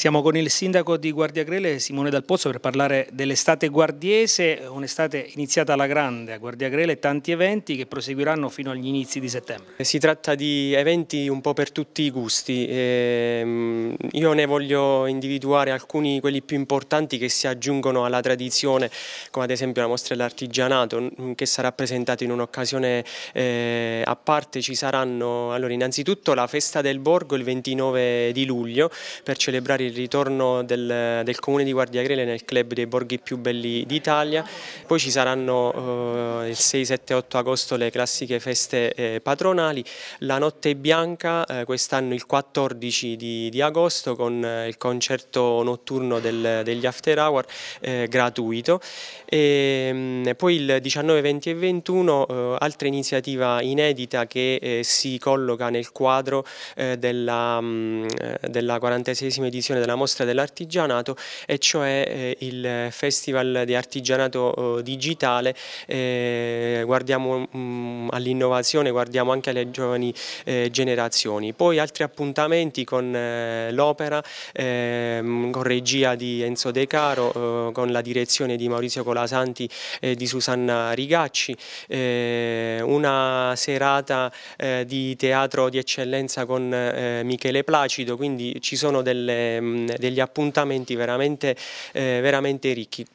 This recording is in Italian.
Siamo con il sindaco di Guardia Grele, Simone Dal Pozzo, per parlare dell'estate guardiese, un'estate iniziata alla grande a Guardia Guardiagrele, tanti eventi che proseguiranno fino agli inizi di settembre. Si tratta di eventi un po' per tutti i gusti, ehm, io ne voglio individuare alcuni, quelli più importanti che si aggiungono alla tradizione, come ad esempio la mostra dell'artigianato mm, che sarà presentata in un'occasione eh, a parte, ci saranno allora, innanzitutto la festa del borgo il 29 di luglio per celebrare il ritorno del, del comune di Guardiagrele nel club dei borghi più belli d'Italia, poi ci saranno eh, il 6, 7, 8 agosto le classiche feste eh, patronali, la notte bianca eh, quest'anno il 14 di, di agosto con eh, il concerto notturno del, degli after hour eh, gratuito ehm, e mh, poi il 19, 20 e 21 eh, altra iniziativa inedita che si colloca nel quadro della, mh, mm, della 46esima edizione della mostra dell'artigianato e cioè eh, il festival di artigianato eh, digitale, eh, guardiamo mm, all'innovazione, guardiamo anche alle giovani generazioni. Poi altri appuntamenti con l'opera, ehm, con regia di Enzo De Caro, con la direzione di Maurizio Colasanti e di Susanna Rigacci, una serata di teatro di eccellenza con Michele Placido, quindi ci sono delle mm, Ehm, degli appuntamenti veramente, eh, veramente ricchi.